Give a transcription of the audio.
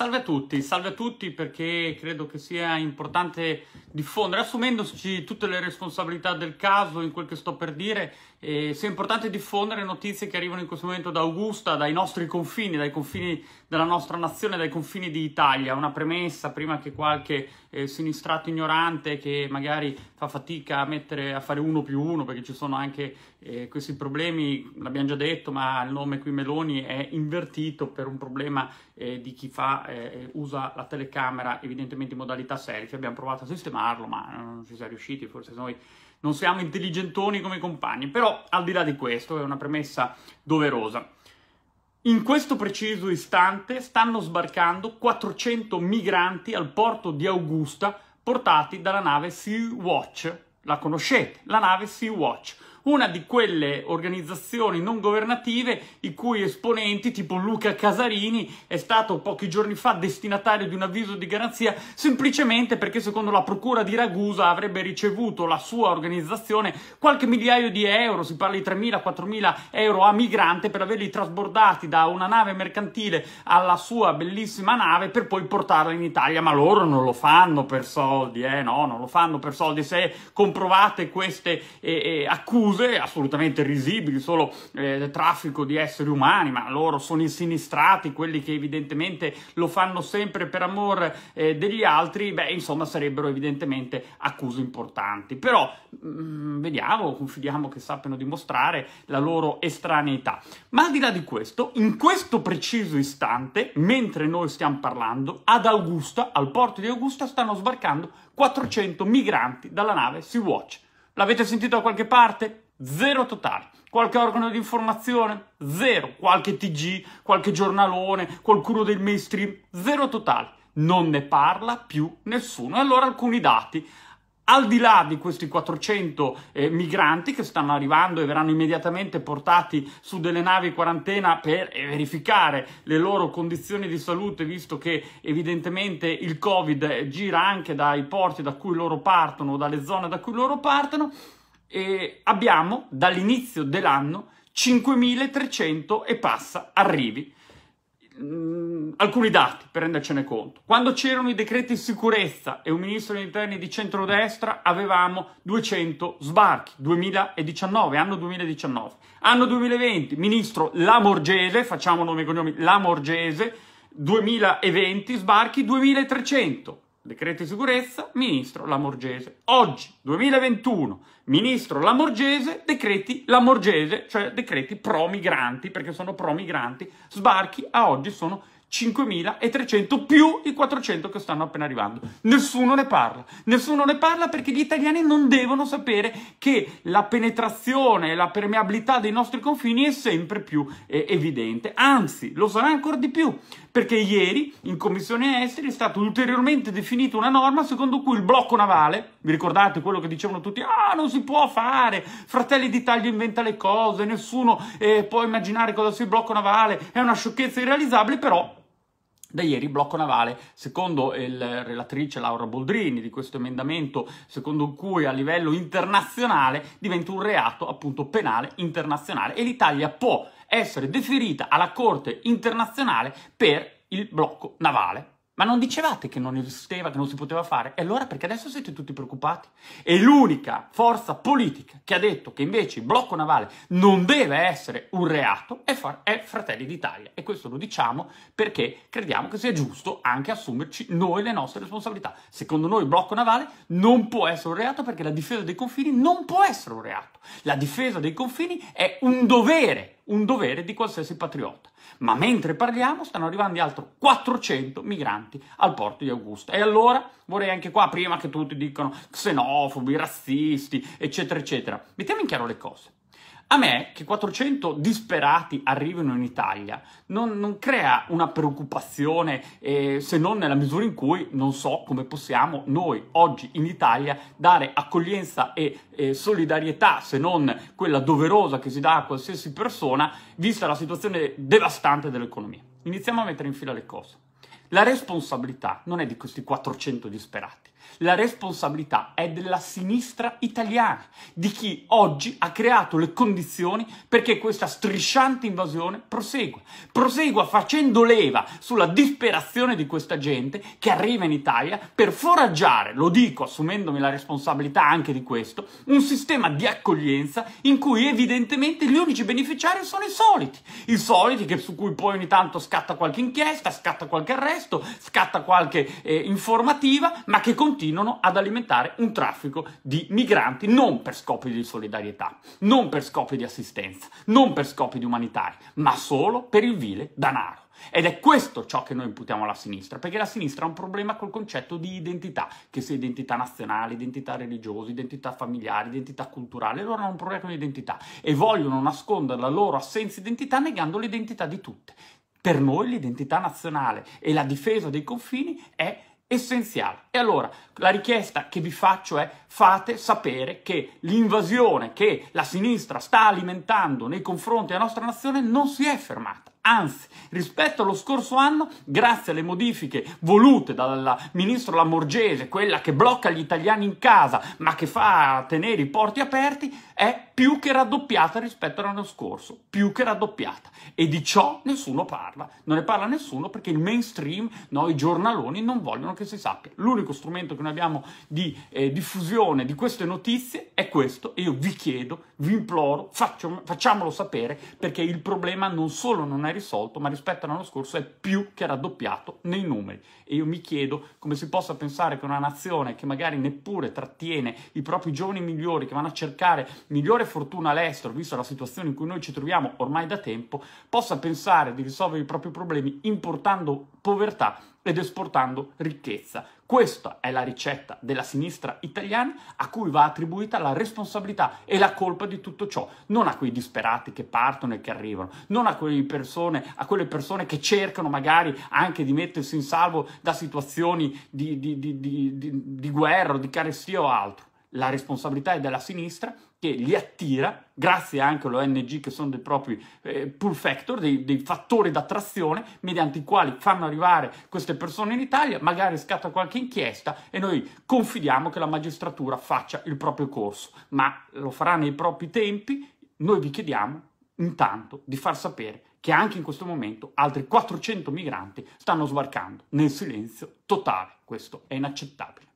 Salve a tutti, salve a tutti perché credo che sia importante diffondere, assumendoci tutte le responsabilità del caso in quel che sto per dire, eh, sia importante diffondere notizie che arrivano in questo momento da Augusta, dai nostri confini, dai confini della nostra nazione, dai confini di Italia. Una premessa prima che qualche eh, sinistrato ignorante che magari fa fatica a, mettere, a fare uno più uno perché ci sono anche eh, questi problemi, l'abbiamo già detto, ma il nome qui Meloni è invertito per un problema eh, di chi fa eh, usa la telecamera evidentemente in modalità selfie, abbiamo provato a sistemarlo ma eh, non ci siamo riusciti, forse noi non siamo intelligentoni come compagni, però al di là di questo è una premessa doverosa. In questo preciso istante stanno sbarcando 400 migranti al porto di Augusta portati dalla nave Sea Watch. La conoscete, la nave Sea Watch una di quelle organizzazioni non governative i cui esponenti, tipo Luca Casarini, è stato pochi giorni fa destinatario di un avviso di garanzia semplicemente perché secondo la procura di Ragusa avrebbe ricevuto la sua organizzazione qualche migliaio di euro, si parla di 3.000-4.000 euro a migrante per averli trasbordati da una nave mercantile alla sua bellissima nave per poi portarla in Italia, ma loro non lo fanno per soldi, eh no, non lo fanno per soldi, se comprovate queste eh, eh, accuse accuse assolutamente risibili, solo eh, traffico di esseri umani, ma loro sono i sinistrati, quelli che evidentemente lo fanno sempre per amor eh, degli altri, beh, insomma, sarebbero evidentemente accuse importanti. Però mh, mm, vediamo, confidiamo che sappiano dimostrare la loro estraneità. Ma al di là di questo, in questo preciso istante, mentre noi stiamo parlando, ad Augusta, al porto di Augusta, stanno sbarcando 400 migranti dalla nave Sea-Watch. L'avete sentito da qualche parte? Zero totale. Qualche organo di informazione? Zero. Qualche TG, qualche giornalone, qualcuno del mainstream? Zero totale. Non ne parla più nessuno. E allora alcuni dati. Al di là di questi 400 eh, migranti che stanno arrivando e verranno immediatamente portati su delle navi in quarantena per eh, verificare le loro condizioni di salute, visto che evidentemente il Covid eh, gira anche dai porti da cui loro partono, dalle zone da cui loro partono, e abbiamo dall'inizio dell'anno 5.300 e passa arrivi. Mm, alcuni dati per rendercene conto. Quando c'erano i decreti di sicurezza e un ministro degli interni di centrodestra avevamo 200 sbarchi, 2019, anno 2019. Anno 2020, ministro Lamorgese, facciamo nome e cognomi Lamorgese, 2020 sbarchi 2300. Decreto di sicurezza, ministro Lamorgese. Oggi, 2021, ministro Lamorgese, decreti Lamorgese, cioè decreti pro-migranti, perché sono pro-migranti. Sbarchi a oggi sono 5.300 più i 400 che stanno appena arrivando. Nessuno ne parla. Nessuno ne parla perché gli italiani non devono sapere che la penetrazione e la permeabilità dei nostri confini è sempre più eh, evidente. Anzi, lo sarà ancora di più perché ieri in Commissione Esteri è stata ulteriormente definita una norma secondo cui il blocco navale, vi ricordate quello che dicevano tutti, ah non si può fare, Fratelli d'Italia inventa le cose, nessuno eh, può immaginare cosa sia il blocco navale, è una sciocchezza irrealizzabile, però da ieri blocco navale, secondo eh, il relatrice Laura Boldrini di questo emendamento, secondo cui a livello internazionale diventa un reato appunto penale internazionale e l'Italia può essere deferita alla Corte internazionale per il blocco navale. Ma non dicevate che non esisteva, che non si poteva fare? E allora perché adesso siete tutti preoccupati? E l'unica forza politica che ha detto che invece il blocco navale non deve essere un reato è, è Fratelli d'Italia. E questo lo diciamo perché crediamo che sia giusto anche assumerci noi le nostre responsabilità. Secondo noi il blocco navale non può essere un reato perché la difesa dei confini non può essere un reato. La difesa dei confini è un dovere un dovere di qualsiasi patriota. Ma mentre parliamo stanno arrivando altri 400 migranti al porto di Augusta. E allora vorrei anche qua, prima che tutti dicano xenofobi, razzisti, eccetera, eccetera, mettiamo in chiaro le cose. A me che 400 disperati arrivino in Italia non, non crea una preoccupazione eh, se non nella misura in cui non so come possiamo noi oggi in Italia dare accoglienza e eh, solidarietà se non quella doverosa che si dà a qualsiasi persona vista la situazione devastante dell'economia. Iniziamo a mettere in fila le cose. La responsabilità non è di questi 400 disperati la responsabilità è della sinistra italiana, di chi oggi ha creato le condizioni perché questa strisciante invasione prosegua. Prosegua facendo leva sulla disperazione di questa gente che arriva in Italia per foraggiare, lo dico assumendomi la responsabilità anche di questo, un sistema di accoglienza in cui evidentemente gli unici beneficiari sono i soliti. I soliti che, su cui poi ogni tanto scatta qualche inchiesta, scatta qualche arresto, scatta qualche eh, informativa, ma che continuano continuano ad alimentare un traffico di migranti non per scopi di solidarietà, non per scopi di assistenza, non per scopi di umanitari, ma solo per il vile danaro. Ed è questo ciò che noi imputiamo alla sinistra, perché la sinistra ha un problema col concetto di identità, che sia identità nazionale, identità religiosa, identità familiare, identità culturale, loro hanno un problema con l'identità e vogliono nascondere la loro assenza di identità negando l'identità di tutte. Per noi l'identità nazionale e la difesa dei confini è essenziale. E allora la richiesta che vi faccio è fate sapere che l'invasione che la sinistra sta alimentando nei confronti della nostra nazione non si è fermata. Anzi, rispetto allo scorso anno, grazie alle modifiche volute dal ministro Lamorgese, quella che blocca gli italiani in casa ma che fa tenere i porti aperti, è più che raddoppiata rispetto all'anno scorso, più che raddoppiata. E di ciò nessuno parla, non ne parla nessuno perché il mainstream, no, i giornaloni non vogliono che si sappia. L'unico strumento che noi abbiamo di eh, diffusione di queste notizie è questo e io vi chiedo, vi imploro, faccio, facciamolo sapere perché il problema non solo non è è risolto, ma rispetto all'anno scorso è più che raddoppiato nei numeri. E io mi chiedo come si possa pensare che una nazione che magari neppure trattiene i propri giovani migliori, che vanno a cercare migliore fortuna all'estero, visto la situazione in cui noi ci troviamo ormai da tempo, possa pensare di risolvere i propri problemi importando povertà ed esportando ricchezza. Questa è la ricetta della sinistra italiana a cui va attribuita la responsabilità e la colpa di tutto ciò, non a quei disperati che partono e che arrivano, non a quelle persone, a quelle persone che cercano magari anche di mettersi in salvo da situazioni di, di, di, di guerra o di carestia o altro. La responsabilità è della sinistra che li attira, grazie anche all'ONG che sono dei propri eh, pull factor, dei, dei, fattori d'attrazione mediante i quali fanno arrivare queste persone in Italia, magari scatta qualche inchiesta e noi confidiamo che la magistratura faccia il proprio corso, ma lo farà nei propri tempi, noi vi chiediamo intanto di far sapere che anche in questo momento altri 400 migranti stanno sbarcando nel silenzio totale, questo è inaccettabile.